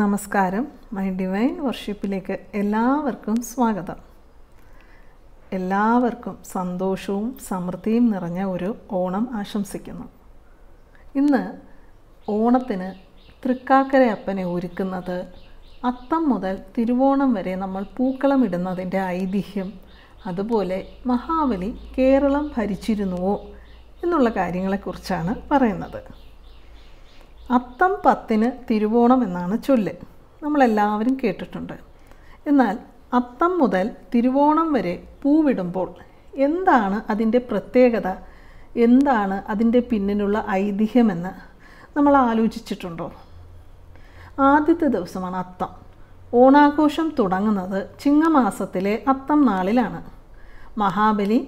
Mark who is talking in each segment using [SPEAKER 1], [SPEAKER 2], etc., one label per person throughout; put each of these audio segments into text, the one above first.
[SPEAKER 1] നമസ്കാരം my divine വർഷിപ്പിലേക്ക് എല്ലാവർക്കും സ്വാഗതം എല്ലാവർക്കും സന്തോഷവും സമൃദ്ധിയും നിറഞ്ഞ ഒരു ഓണം ആശംസിക്കുന്നു ഇന്ന് ഓണത്തിന് തൃക്കാക്കര അപ്പനെ ഒരുക്കുന്നത് അത്തം മുതൽ തിരുവോണം വരെ നമ്മൾ പൂക്കളം ഇടുന്നതിൻ്റെ ഐതിഹ്യം അതുപോലെ മഹാബലി കേരളം ഭരിച്ചിരുന്നുവോ എന്നുള്ള കാര്യങ്ങളെക്കുറിച്ചാണ് പറയുന്നത് അത്തം പത്തിന് തിരുവോണം എന്നാണ് ചൊല്ല് നമ്മളെല്ലാവരും കേട്ടിട്ടുണ്ട് എന്നാൽ അത്തം മുതൽ തിരുവോണം വരെ പൂവിടുമ്പോൾ എന്താണ് അതിൻ്റെ പ്രത്യേകത എന്താണ് അതിൻ്റെ പിന്നിലുള്ള ഐതിഹ്യമെന്ന് നമ്മൾ ആലോചിച്ചിട്ടുണ്ടോ ആദ്യത്തെ ദിവസമാണ് അത്തം ഓണാഘോഷം തുടങ്ങുന്നത് ചിങ്ങമാസത്തിലെ അത്തം നാളിലാണ് മഹാബലി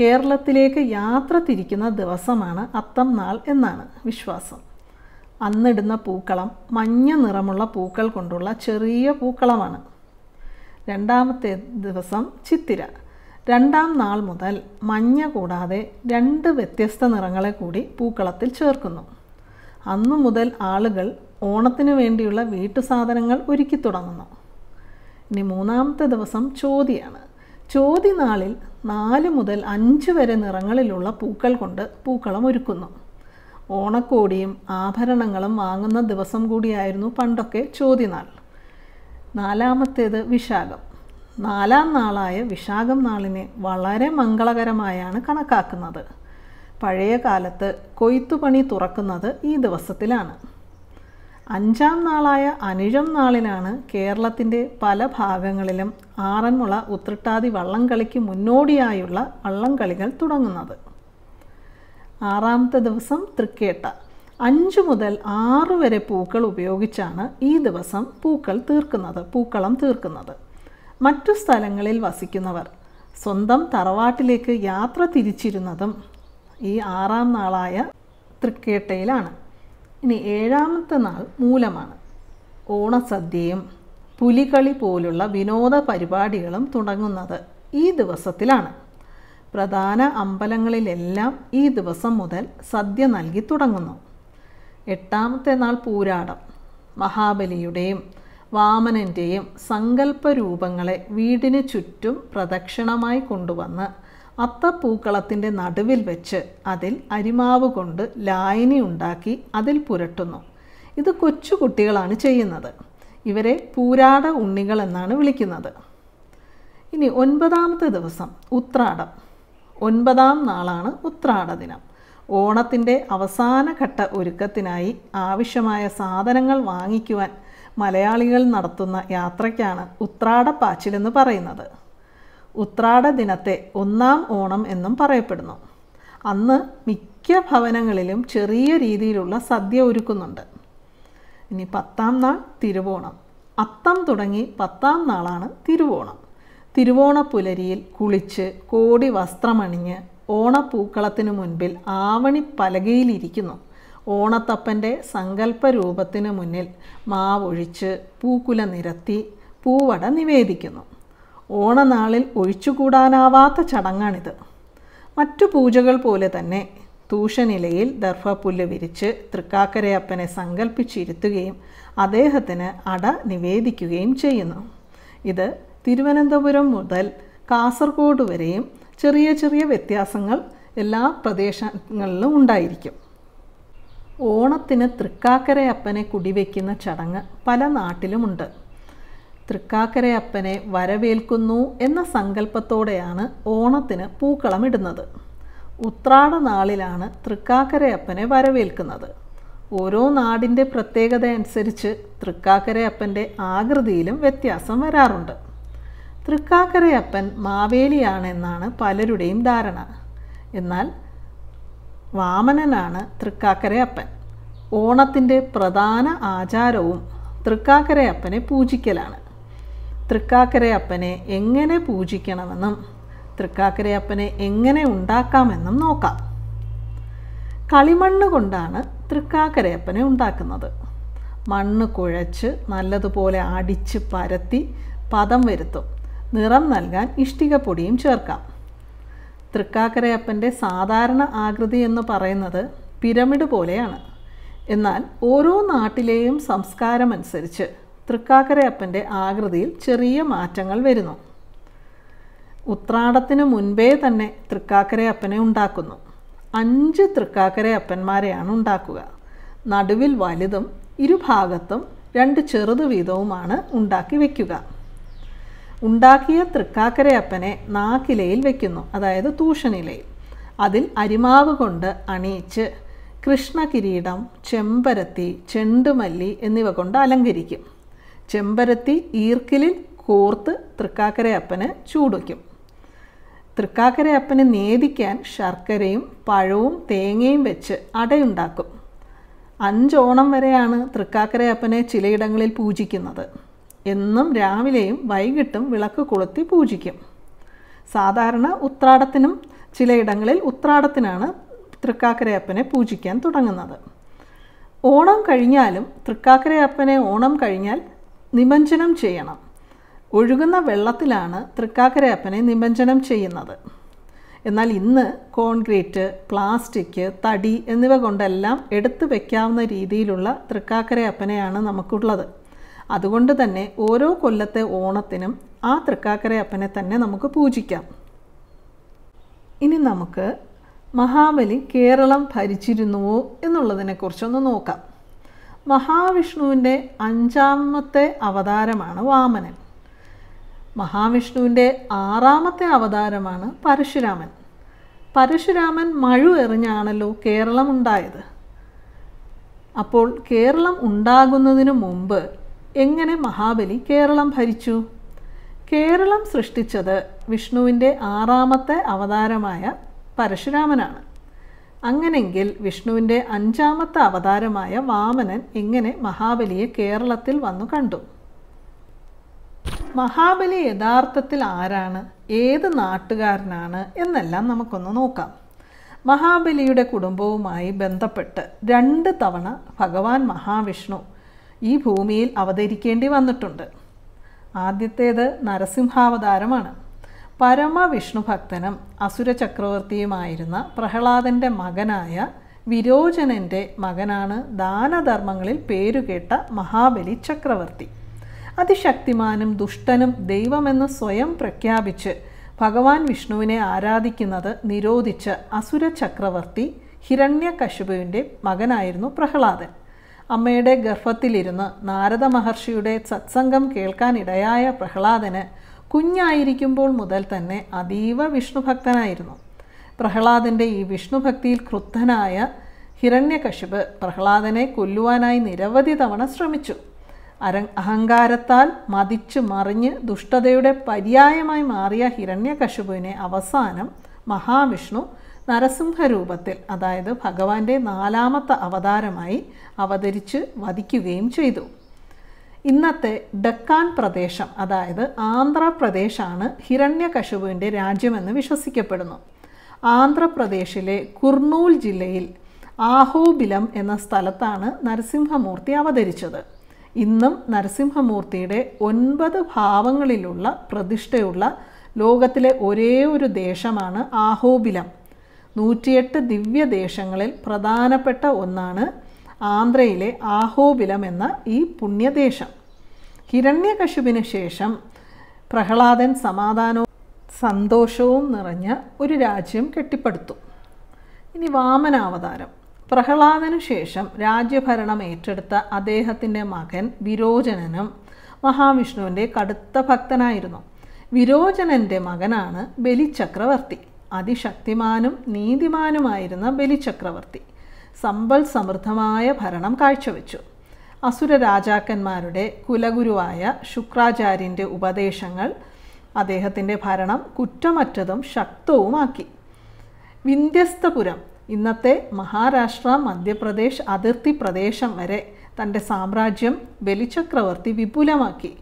[SPEAKER 1] കേരളത്തിലേക്ക് യാത്ര തിരിക്കുന്ന ദിവസമാണ് അത്തം നാൾ എന്നാണ് വിശ്വാസം അന്നിടുന്ന പൂക്കളം മഞ്ഞ നിറമുള്ള പൂക്കൾ കൊണ്ടുള്ള ചെറിയ പൂക്കളമാണ് രണ്ടാമത്തെ ദിവസം ചിത്തിര രണ്ടാം നാൾ മുതൽ മഞ്ഞ കൂടാതെ രണ്ട് വ്യത്യസ്ത നിറങ്ങളെ കൂടി പൂക്കളത്തിൽ ചേർക്കുന്നു അന്നു മുതൽ ആളുകൾ ഓണത്തിനു വേണ്ടിയുള്ള വീട്ടു സാധനങ്ങൾ ഒരുക്കി തുടങ്ങുന്നു ഇനി മൂന്നാമത്തെ ദിവസം ചോതിയാണ് ചോതി നാളിൽ നാല് മുതൽ അഞ്ച് വരെ നിറങ്ങളിലുള്ള പൂക്കൾ കൊണ്ട് പൂക്കളം ഒരുക്കുന്നു ഓണക്കോടിയും ആഭരണങ്ങളും വാങ്ങുന്ന ദിവസം കൂടിയായിരുന്നു പണ്ടൊക്കെ ചോതിനാൾ നാലാമത്തേത് വിശാഖം നാലാം നാളായ വിശാഖം നാളിനെ വളരെ മംഗളകരമായാണ് കണക്കാക്കുന്നത് പഴയ കാലത്ത് കൊയ്ത്തുപണി തുറക്കുന്നത് ഈ ദിവസത്തിലാണ് അഞ്ചാം നാളായ അനിഴം നാളിനാണ് കേരളത്തിൻ്റെ പല ഭാഗങ്ങളിലും ആറന്മുള ഉത്രട്ടാതി വള്ളംകളിക്ക് മുന്നോടിയായുള്ള വള്ളംകളികൾ തുടങ്ങുന്നത് ആറാമത്തെ ദിവസം തൃക്കേട്ട അഞ്ച് മുതൽ ആറ് വരെ പൂക്കൾ ഉപയോഗിച്ചാണ് ഈ ദിവസം പൂക്കൾ തീർക്കുന്നത് പൂക്കളം തീർക്കുന്നത് മറ്റു സ്ഥലങ്ങളിൽ വസിക്കുന്നവർ സ്വന്തം തറവാട്ടിലേക്ക് യാത്ര തിരിച്ചിരുന്നതും ഈ ആറാം നാളായ തൃക്കേട്ടയിലാണ് ഇനി ഏഴാമത്തെ നാൾ മൂലമാണ് ഓണസദ്യയും പുലികളി പോലുള്ള വിനോദ പരിപാടികളും തുടങ്ങുന്നത് ഈ ദിവസത്തിലാണ് പ്രധാന അമ്പലങ്ങളിലെല്ലാം ഈ ദിവസം മുതൽ സദ്യ നൽകി തുടങ്ങുന്നു എട്ടാമത്തെ നാൾ പൂരാടം മഹാബലിയുടെയും വാമനൻ്റെയും സങ്കല്പ രൂപങ്ങളെ വീടിന് ചുറ്റും പ്രദക്ഷിണമായി കൊണ്ടുവന്ന് അത്തപ്പൂക്കളത്തിൻ്റെ നടുവിൽ വെച്ച് അതിൽ അരിമാവ് കൊണ്ട് ലായനി ഉണ്ടാക്കി അതിൽ പുരട്ടുന്നു ഇത് കൊച്ചുകുട്ടികളാണ് ചെയ്യുന്നത് ഇവരെ പൂരാട ഉണ്ണികൾ എന്നാണ് വിളിക്കുന്നത് ഇനി ഒൻപതാമത്തെ ദിവസം ഉത്രാടം ഒൻപതാം നാളാണ് ഉത്രാട ദിനം ഓണത്തിൻ്റെ അവസാനഘട്ട ഒരുക്കത്തിനായി ആവശ്യമായ സാധനങ്ങൾ വാങ്ങിക്കുവാൻ മലയാളികൾ നടത്തുന്ന യാത്രയ്ക്കാണ് ഉത്രാടപ്പാച്ചിലെന്ന് പറയുന്നത് ഉത്രാട ദിനത്തെ ഒന്നാം ഓണം എന്നും പറയപ്പെടുന്നു അന്ന് മിക്ക ഭവനങ്ങളിലും ചെറിയ രീതിയിലുള്ള സദ്യ ഒരുക്കുന്നുണ്ട് ഇനി പത്താം നാൾ തിരുവോണം അത്തം തുടങ്ങി പത്താം നാളാണ് തിരുവോണം തിരുവോണപ്പുലരിയിൽ കുളിച്ച് കോടി വസ്ത്രമണിഞ്ഞ് ഓണപ്പൂക്കളത്തിനു മുൻപിൽ ആവണി പലകയിലിരിക്കുന്നു ഓണത്തപ്പൻ്റെ സങ്കല്പരൂപത്തിനു രൂപത്തിനു മുന്നിൽ മാവൊഴിച്ച് പൂക്കുല നിരത്തി പൂവട നിവേദിക്കുന്നു ഓണനാളിൽ ഒഴിച്ചുകൂടാനാവാത്ത ചടങ്ങാണിത് മറ്റു പൂജകൾ പോലെ തന്നെ തൂഷനിലയിൽ ദർഭപ്പുല്ല് വിരിച്ച് തൃക്കാക്കരയപ്പനെ സങ്കല്പിച്ചിരുത്തുകയും അദ്ദേഹത്തിന് അട നിവേദിക്കുകയും ചെയ്യുന്നു ഇത് തിരുവനന്തപുരം മുതൽ കാസർഗോഡ് വരെയും ചെറിയ ചെറിയ വ്യത്യാസങ്ങൾ എല്ലാ പ്രദേശങ്ങളിലും ഉണ്ടായിരിക്കും ഓണത്തിന് തൃക്കാക്കരയപ്പനെ കുടിവെക്കുന്ന ചടങ്ങ് പല നാട്ടിലുമുണ്ട് തൃക്കാക്കരയപ്പനെ വരവേൽക്കുന്നു എന്ന സങ്കല്പത്തോടെയാണ് ഓണത്തിന് പൂക്കളമിടുന്നത് ഉത്രാട നാളിലാണ് തൃക്കാക്കരയപ്പനെ വരവേൽക്കുന്നത് ഓരോ നാടിൻ്റെ പ്രത്യേകത അനുസരിച്ച് തൃക്കാക്കരയപ്പൻ്റെ ആകൃതിയിലും വ്യത്യാസം വരാറുണ്ട് തൃക്കാക്കരയപ്പൻ മാവേലിയാണെന്നാണ് പലരുടെയും ധാരണ എന്നാൽ വാമനനാണ് തൃക്കാക്കരയപ്പൻ ഓണത്തിൻ്റെ പ്രധാന ആചാരവും തൃക്കാക്കരയപ്പനെ പൂജിക്കലാണ് തൃക്കാക്കരയപ്പനെ എങ്ങനെ പൂജിക്കണമെന്നും തൃക്കാക്കരയപ്പനെ എങ്ങനെ ഉണ്ടാക്കാമെന്നും നോക്കാം കളിമണ്ണ് കൊണ്ടാണ് തൃക്കാക്കരയപ്പനെ ഉണ്ടാക്കുന്നത് മണ്ണ് കുഴച്ച് നല്ലതുപോലെ അടിച്ച് പരത്തി പദം വരുത്തും നിറം നൽകാൻ ഇഷ്ടികപ്പൊടിയും ചേർക്കാം തൃക്കാക്കരയപ്പൻ്റെ സാധാരണ ആകൃതി എന്ന് പറയുന്നത് പിരമിഡ് പോലെയാണ് എന്നാൽ ഓരോ നാട്ടിലെയും സംസ്കാരമനുസരിച്ച് തൃക്കാക്കരയപ്പൻ്റെ ആകൃതിയിൽ ചെറിയ മാറ്റങ്ങൾ വരുന്നു ഉത്രാടത്തിന് മുൻപേ തന്നെ തൃക്കാക്കരയപ്പനെ ഉണ്ടാക്കുന്നു അഞ്ച് തൃക്കാക്കരയപ്പന്മാരെയാണ് ഉണ്ടാക്കുക നടുവിൽ വലുതും ഇരുഭാഗത്തും രണ്ട് ചെറുത് വീതവുമാണ് ഉണ്ടാക്കി വയ്ക്കുക ഉണ്ടാക്കിയ തൃക്കാക്കരയപ്പനെ നാക്കിലയിൽ വയ്ക്കുന്നു അതായത് തൂഷണിലയിൽ അതിൽ അരിമാവ് കൊണ്ട് അണിയിച്ച് കൃഷ്ണകിരീടം ചെമ്പരത്തി ചെണ്ടുമല്ലി എന്നിവ കൊണ്ട് അലങ്കരിക്കും ചെമ്പരത്തി ഈർക്കിലിൽ കോർത്ത് തൃക്കാക്കരയപ്പന് ചൂടുക്കും തൃക്കാക്കരയപ്പന് നേദിക്കാൻ ശർക്കരയും പഴവും തേങ്ങയും വെച്ച് അടയുണ്ടാക്കും അഞ്ചോണം വരെയാണ് തൃക്കാക്കരയപ്പനെ ചിലയിടങ്ങളിൽ പൂജിക്കുന്നത് എന്നും രാവിലെയും വൈകിട്ടും വിളക്ക് കൊളുത്തി പൂജിക്കും സാധാരണ ഉത്രാടത്തിനും ചിലയിടങ്ങളിൽ ഉത്രാടത്തിനാണ് തൃക്കാക്കരയപ്പനെ പൂജിക്കാൻ തുടങ്ങുന്നത് ഓണം കഴിഞ്ഞാലും തൃക്കാക്കരയപ്പനെ ഓണം കഴിഞ്ഞാൽ നിമഞ്ജനം ചെയ്യണം ഒഴുകുന്ന വെള്ളത്തിലാണ് തൃക്കാക്കരയപ്പനെ നിമഞ്ജനം ചെയ്യുന്നത് എന്നാൽ ഇന്ന് കോൺക്രീറ്റ് പ്ലാസ്റ്റിക് തടി എന്നിവ കൊണ്ടെല്ലാം എടുത്തു വയ്ക്കാവുന്ന രീതിയിലുള്ള തൃക്കാക്കരയപ്പനെയാണ് നമുക്കുള്ളത് അതുകൊണ്ട് തന്നെ ഓരോ കൊല്ലത്തെ ഓണത്തിനും ആ അപ്പനെ തന്നെ നമുക്ക് പൂജിക്കാം ഇനി നമുക്ക് മഹാബലി കേരളം ഭരിച്ചിരുന്നുവോ എന്നുള്ളതിനെക്കുറിച്ചൊന്ന് നോക്കാം മഹാവിഷ്ണുവിൻ്റെ അഞ്ചാമത്തെ അവതാരമാണ് വാമനൻ മഹാവിഷ്ണുവിൻ്റെ ആറാമത്തെ അവതാരമാണ് പരശുരാമൻ പരശുരാമൻ മഴു എറിഞ്ഞാണല്ലോ കേരളം ഉണ്ടായത് അപ്പോൾ കേരളം ഉണ്ടാകുന്നതിന് മുമ്പ് എങ്ങനെ മഹാബലി കേരളം ഭരിച്ചു കേരളം സൃഷ്ടിച്ചത് വിഷ്ണുവിൻ്റെ ആറാമത്തെ അവതാരമായ പരശുരാമനാണ് അങ്ങനെങ്കിൽ വിഷ്ണുവിൻ്റെ അഞ്ചാമത്തെ അവതാരമായ വാമനൻ എങ്ങനെ മഹാബലിയെ കേരളത്തിൽ വന്നു കണ്ടു മഹാബലി യഥാർത്ഥത്തിൽ ആരാണ് ഏത് നാട്ടുകാരനാണ് എന്നെല്ലാം നമുക്കൊന്ന് നോക്കാം മഹാബലിയുടെ കുടുംബവുമായി ബന്ധപ്പെട്ട് രണ്ട് തവണ ഭഗവാൻ മഹാവിഷ്ണു ഈ ഭൂമിയിൽ അവതരിക്കേണ്ടി വന്നിട്ടുണ്ട് ആദ്യത്തേത് നരസിംഹാവതാരമാണ് പരമവിഷ്ണു ഭക്തനും അസുര ചക്രവർത്തിയുമായിരുന്ന പ്രഹ്ലാദൻ്റെ മകനായ വിരോചനൻ്റെ മകനാണ് ദാനധർമ്മങ്ങളിൽ പേരുകേട്ട മഹാബലി ചക്രവർത്തി അതിശക്തിമാനും ദുഷ്ടനും ദൈവമെന്ന് സ്വയം പ്രഖ്യാപിച്ച് ഭഗവാൻ വിഷ്ണുവിനെ ആരാധിക്കുന്നത് നിരോധിച്ച അസുര ചക്രവർത്തി ഹിരണ്യകശുപുവിൻ്റെ മകനായിരുന്നു പ്രഹ്ലാദൻ അമ്മയുടെ ഗർഭത്തിലിരുന്ന് നാരദ മഹർഷിയുടെ സത്സംഗം കേൾക്കാനിടയായ പ്രഹ്ലാദന് കുഞ്ഞായിരിക്കുമ്പോൾ മുതൽ തന്നെ അതീവ വിഷ്ണുഭക്തനായിരുന്നു പ്രഹ്ലാദൻ്റെ ഈ വിഷ്ണുഭക്തിയിൽ ക്രുദ്ധനായ ഹിരണ്യകശിപ് പ്രഹ്ലാദനെ കൊല്ലുവാനായി നിരവധി തവണ ശ്രമിച്ചു അര അഹങ്കാരത്താൽ മതിച്ചു മറിഞ്ഞ് ദുഷ്ടതയുടെ പര്യായമായി മാറിയ ഹിരണ്യകശിപുവിനെ അവസാനം മഹാവിഷ്ണു നരസിംഹരൂപത്തിൽ അതായത് ഭഗവാന്റെ നാലാമത്തെ അവതാരമായി അവതരിച്ച് വധിക്കുകയും ചെയ്തു ഇന്നത്തെ ഡക്കാൻ പ്രദേശം അതായത് ആന്ധ്രാപ്രദേശാണ് ഹിരണ്യകശുവിൻ്റെ രാജ്യമെന്ന് വിശ്വസിക്കപ്പെടുന്നു ആന്ധ്രാപ്രദേശിലെ കുർണൂൽ ജില്ലയിൽ ആഹോബിലം എന്ന സ്ഥലത്താണ് നരസിംഹമൂർത്തി അവതരിച്ചത് ഇന്നും നരസിംഹമൂർത്തിയുടെ ഒൻപത് ഭാവങ്ങളിലുള്ള പ്രതിഷ്ഠയുള്ള ലോകത്തിലെ ഒരേ ഒരു ദേശമാണ് ആഹോബിലം നൂറ്റിയെട്ട് ദിവ്യദേശങ്ങളിൽ പ്രധാനപ്പെട്ട ഒന്നാണ് ആന്ധ്രയിലെ ആഹോബിലം എന്ന ഈ പുണ്യദേശം ഹിരണ്യകശുവിന് ശേഷം പ്രഹ്ലാദൻ സമാധാനവും സന്തോഷവും നിറഞ്ഞ ഒരു രാജ്യം കെട്ടിപ്പടുത്തു ഇനി വാമനാവതാരം പ്രഹ്ലാദനു ശേഷം രാജ്യഭരണം ഏറ്റെടുത്ത അദ്ദേഹത്തിൻ്റെ മകൻ വിരോചനനും മഹാവിഷ്ണുവിൻ്റെ കടുത്ത ഭക്തനായിരുന്നു വിരോചനന്റെ മകനാണ് ബലിചക്രവർത്തി അതിശക്തിമാനും നീതിമാനുമായിരുന്ന ബലിചക്രവർത്തി സമ്പൽ സമൃദ്ധമായ ഭരണം കാഴ്ചവെച്ചു അസുര രാജാക്കന്മാരുടെ കുലഗുരുവായ ശുക്രാചാര്യൻ്റെ ഉപദേശങ്ങൾ അദ്ദേഹത്തിൻ്റെ ഭരണം കുറ്റമറ്റതും ശക്തവുമാക്കി വിന്ധ്യസ്തപുരം ഇന്നത്തെ മഹാരാഷ്ട്ര മധ്യപ്രദേശ് അതിർത്തി പ്രദേശം വരെ തൻ്റെ സാമ്രാജ്യം ബലിചക്രവർത്തി വിപുലമാക്കി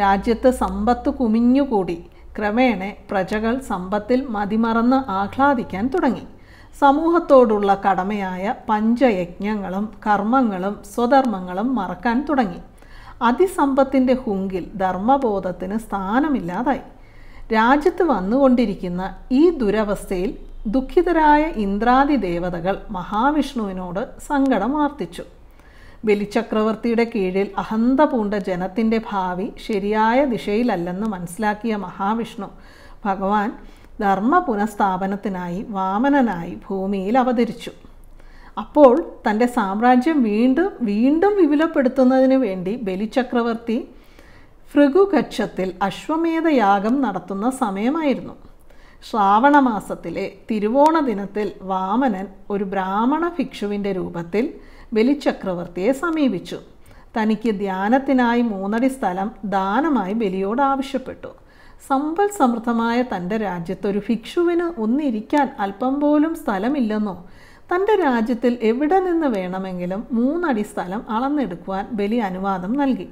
[SPEAKER 1] രാജ്യത്ത് സമ്പത്ത് കുമിഞ്ഞുകൂടി ക്രമേണ പ്രജകൾ സമ്പത്തിൽ മതിമറന്ന് ആഹ്ലാദിക്കാൻ തുടങ്ങി സമൂഹത്തോടുള്ള കടമയായ പഞ്ചയജ്ഞങ്ങളും കർമ്മങ്ങളും സ്വധർമ്മങ്ങളും മറക്കാൻ തുടങ്ങി അതിസമ്പത്തിൻ്റെ ഹുങ്കിൽ ധർമ്മബോധത്തിന് സ്ഥാനമില്ലാതായി രാജ്യത്ത് വന്നുകൊണ്ടിരിക്കുന്ന ഈ ദുരവസ്ഥയിൽ ദുഃഖിതരായ ഇന്ദ്രാദി ദേവതകൾ മഹാവിഷ്ണുവിനോട് സങ്കടം ആർത്തിച്ചു ബലിചക്രവർത്തിയുടെ കീഴിൽ അഹന്ത പൂണ്ട ജനത്തിൻ്റെ ഭാവി ശരിയായ ദിശയിലല്ലെന്ന് മനസ്സിലാക്കിയ മഹാവിഷ്ണു ഭഗവാൻ ധർമ്മ പുനഃസ്ഥാപനത്തിനായി വാമനനായി ഭൂമിയിൽ അവതരിച്ചു അപ്പോൾ തൻ്റെ സാമ്രാജ്യം വീണ്ടും വീണ്ടും വിപുലപ്പെടുത്തുന്നതിന് വേണ്ടി ബലിചക്രവർത്തി ഭൃഗുകക്ഷത്തിൽ അശ്വമേധ യാഗം നടത്തുന്ന സമയമായിരുന്നു മാസത്തിലെ തിരുവോണ ദിനത്തിൽ വാമനൻ ഒരു ബ്രാഹ്മണ ഭിക്ഷുവിൻ്റെ രൂപത്തിൽ ബലിചക്രവർത്തിയെ സമീപിച്ചു തനിക്ക് ധ്യാനത്തിനായി മൂന്നടി സ്ഥലം ദാനമായി ബലിയോട് ആവശ്യപ്പെട്ടു സമ്പൽ സമൃദ്ധമായ തൻ്റെ രാജ്യത്ത് ഒരു ഭിക്ഷുവിന് ഒന്നിരിക്കാൻ അല്പം പോലും സ്ഥലമില്ലെന്നോ തൻ്റെ രാജ്യത്തിൽ എവിടെ നിന്ന് വേണമെങ്കിലും മൂന്നടി സ്ഥലം അളന്നെടുക്കുവാൻ ബലി അനുവാദം നൽകി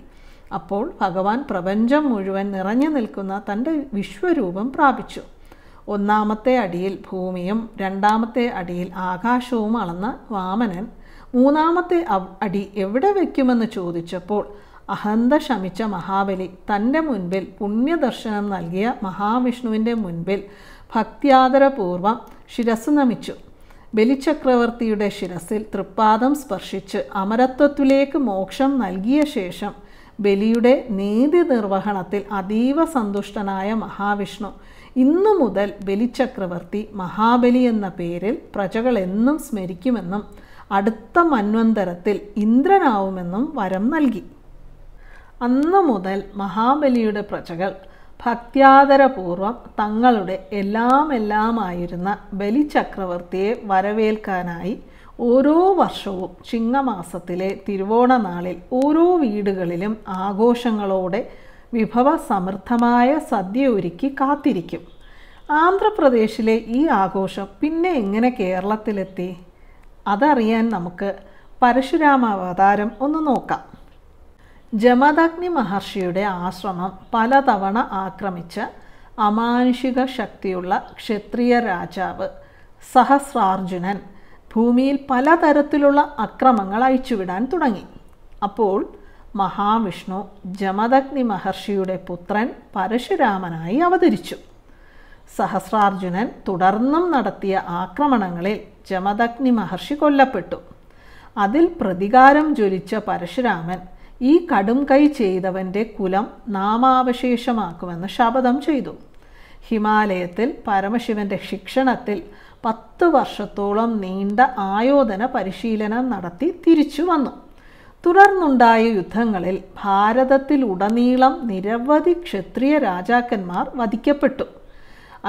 [SPEAKER 1] അപ്പോൾ ഭഗവാൻ പ്രപഞ്ചം മുഴുവൻ നിറഞ്ഞു നിൽക്കുന്ന തൻ്റെ വിശ്വരൂപം പ്രാപിച്ചു ഒന്നാമത്തെ അടിയിൽ ഭൂമിയും രണ്ടാമത്തെ അടിയിൽ ആകാശവും അളന്ന് വാമനൻ മൂന്നാമത്തെ അടി എവിടെ വയ്ക്കുമെന്ന് ചോദിച്ചപ്പോൾ അഹന്ത ശമിച്ച മഹാബലി തൻ്റെ മുൻപിൽ പുണ്യദർശനം നൽകിയ മഹാവിഷ്ണുവിൻ്റെ മുൻപിൽ ഭക്ത്യാദരപൂർവം ശിരസ് നമിച്ചു ബലിചക്രവർത്തിയുടെ ശിരസിൽ തൃപ്പാദം സ്പർശിച്ച് അമരത്വത്തിലേക്ക് മോക്ഷം നൽകിയ ശേഷം ബലിയുടെ നീതി നിർവഹണത്തിൽ അതീവ സന്തുഷ്ടനായ മഹാവിഷ്ണു ഇന്നു മുതൽ ബലിചക്രവർത്തി മഹാബലി എന്ന പേരിൽ പ്രജകളെന്നും സ്മരിക്കുമെന്നും അടുത്ത മന്വന്തരത്തിൽ ഇന്ദ്രനാവുമെന്നും വരം നൽകി അന്ന് മുതൽ മഹാബലിയുടെ പ്രജകൾ ഭക്ത്യാദരപൂർവം തങ്ങളുടെ എല്ലാം ബലിചക്രവർത്തിയെ വരവേൽക്കാനായി ഓരോ വർഷവും ചിങ്ങമാസത്തിലെ തിരുവോണ നാളിൽ ഓരോ വീടുകളിലും ആഘോഷങ്ങളോടെ വിഭവസമൃദ്ധമായ സദ്യ ഒരുക്കി കാത്തിരിക്കും ആന്ധ്രാപ്രദേശിലെ ഈ ആഘോഷം പിന്നെ എങ്ങനെ കേരളത്തിലെത്തി അതറിയാൻ നമുക്ക് പരശുരാമ അവതാരം ഒന്ന് നോക്കാം ജമദഗ്നി മഹർഷിയുടെ ആശ്രമം പലതവണ ആക്രമിച്ച അമാനുഷിക ശക്തിയുള്ള ക്ഷത്രിയ രാജാവ് സഹസ്രാർജുനൻ ഭൂമിയിൽ പലതരത്തിലുള്ള അക്രമങ്ങൾ അയച്ചുവിടാൻ തുടങ്ങി അപ്പോൾ മഹാവിഷ്ണു ജമദഗ്നി മഹർഷിയുടെ പുത്രൻ പരശുരാമനായി അവതരിച്ചു സഹസ്രാർജുനൻ തുടർന്നും നടത്തിയ ആക്രമണങ്ങളിൽ ജമദഗ്നി മഹർഷി കൊല്ലപ്പെട്ടു അതിൽ പ്രതികാരം ജ്വലിച്ച പരശുരാമൻ ഈ കടും കൈ ചെയ്തവൻ്റെ കുലം നാമാവശേഷമാക്കുമെന്ന് ശപഥം ചെയ്തു ഹിമാലയത്തിൽ പരമശിവന്റെ ശിക്ഷണത്തിൽ പത്ത് വർഷത്തോളം നീണ്ട ആയോധന പരിശീലനം നടത്തി തിരിച്ചു വന്നു തുടർന്നുണ്ടായ യുദ്ധങ്ങളിൽ ഭാരതത്തിലുടനീളം നിരവധി ക്ഷത്രിയ രാജാക്കന്മാർ വധിക്കപ്പെട്ടു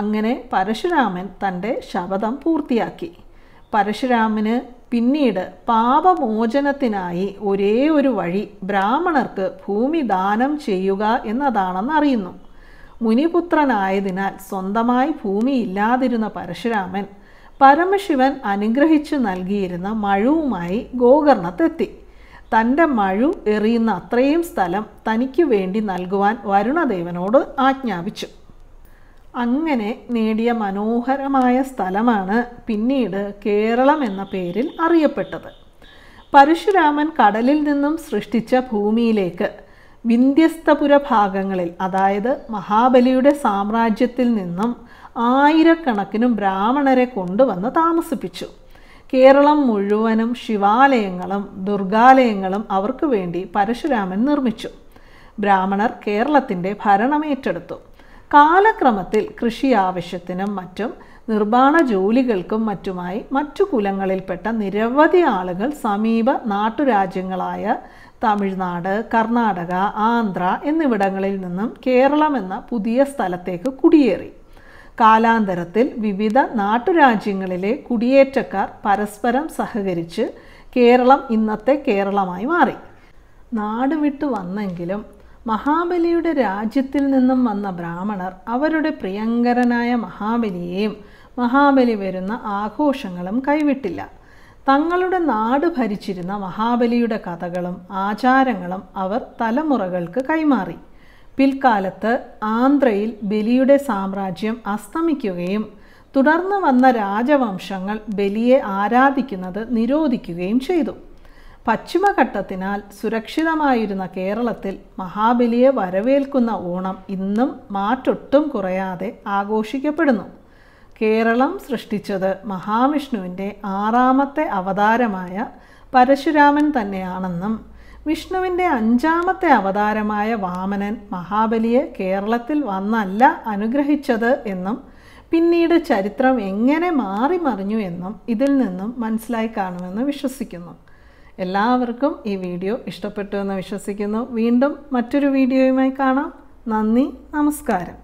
[SPEAKER 1] അങ്ങനെ പരശുരാമൻ തൻ്റെ ശപഥം പൂർത്തിയാക്കി പരശുരാമന് പിന്നീട് പാപമോചനത്തിനായി ഒരേ ഒരു വഴി ബ്രാഹ്മണർക്ക് ഭൂമി ദാനം ചെയ്യുക എന്നതാണെന്ന് അറിയുന്നു മുനിപുത്രനായതിനാൽ സ്വന്തമായി ഭൂമിയില്ലാതിരുന്ന പരശുരാമൻ പരമശിവൻ അനുഗ്രഹിച്ചു നൽകിയിരുന്ന മഴുവുമായി ഗോകർണത്തെത്തി തൻ്റെ മഴു എറിയുന്ന അത്രയും സ്ഥലം തനിക്ക് വേണ്ടി നൽകുവാൻ വരുണദേവനോട് ആജ്ഞാപിച്ചു അങ്ങനെ നേടിയ മനോഹരമായ സ്ഥലമാണ് പിന്നീട് കേരളം എന്ന പേരിൽ അറിയപ്പെട്ടത് പരശുരാമൻ കടലിൽ നിന്നും സൃഷ്ടിച്ച ഭൂമിയിലേക്ക് വിന്ധ്യസ്തപുര ഭാഗങ്ങളിൽ അതായത് മഹാബലിയുടെ സാമ്രാജ്യത്തിൽ നിന്നും ആയിരക്കണക്കിന് ബ്രാഹ്മണരെ കൊണ്ടുവന്ന് താമസിപ്പിച്ചു കേരളം മുഴുവനും ശിവാലയങ്ങളും ദുർഗാലയങ്ങളും അവർക്ക് വേണ്ടി പരശുരാമൻ നിർമ്മിച്ചു ബ്രാഹ്മണർ കേരളത്തിൻ്റെ ഭരണമേറ്റെടുത്തു കാലക്രമത്തിൽ കൃഷി ആവശ്യത്തിനും മറ്റും നിർമ്മാണ ജോലികൾക്കും മറ്റുമായി മറ്റു കുലങ്ങളിൽപ്പെട്ട നിരവധി ആളുകൾ സമീപ നാട്ടുരാജ്യങ്ങളായ തമിഴ്നാട് കർണാടക ആന്ധ്ര എന്നിവിടങ്ങളിൽ നിന്നും കേരളം എന്ന പുതിയ സ്ഥലത്തേക്ക് കുടിയേറി കാലാന്തരത്തിൽ വിവിധ നാട്ടുരാജ്യങ്ങളിലെ കുടിയേറ്റക്കാർ പരസ്പരം സഹകരിച്ച് കേരളം ഇന്നത്തെ കേരളമായി മാറി നാട് വിട്ടു വന്നെങ്കിലും മഹാബലിയുടെ രാജ്യത്തിൽ നിന്നും വന്ന ബ്രാഹ്മണർ അവരുടെ പ്രിയങ്കരനായ മഹാബലിയെയും മഹാബലി വരുന്ന ആഘോഷങ്ങളും കൈവിട്ടില്ല തങ്ങളുടെ നാട് ഭരിച്ചിരുന്ന മഹാബലിയുടെ കഥകളും ആചാരങ്ങളും അവർ തലമുറകൾക്ക് കൈമാറി പിൽക്കാലത്ത് ആന്ധ്രയിൽ ബലിയുടെ സാമ്രാജ്യം അസ്തമിക്കുകയും തുടർന്ന് വന്ന രാജവംശങ്ങൾ ബലിയെ ആരാധിക്കുന്നത് നിരോധിക്കുകയും ചെയ്തു പശ്ചിമഘട്ടത്തിനാൽ സുരക്ഷിതമായിരുന്ന കേരളത്തിൽ മഹാബലിയെ വരവേൽക്കുന്ന ഓണം ഇന്നും മാറ്റൊട്ടും കുറയാതെ ആഘോഷിക്കപ്പെടുന്നു കേരളം സൃഷ്ടിച്ചത് മഹാവിഷ്ണുവിൻ്റെ ആറാമത്തെ അവതാരമായ പരശുരാമൻ തന്നെയാണെന്നും വിഷ്ണുവിൻ്റെ അഞ്ചാമത്തെ അവതാരമായ വാമനൻ മഹാബലിയെ കേരളത്തിൽ വന്നല്ല അനുഗ്രഹിച്ചത് എന്നും പിന്നീട് ചരിത്രം എങ്ങനെ മാറി മറിഞ്ഞു എന്നും ഇതിൽ നിന്നും മനസ്സിലായി കാണുമെന്ന് വിശ്വസിക്കുന്നു എല്ലാവർക്കും ഈ വീഡിയോ ഇഷ്ടപ്പെട്ടു എന്ന് വിശ്വസിക്കുന്നു വീണ്ടും മറ്റൊരു വീഡിയോയുമായി കാണാം നന്ദി നമസ്കാരം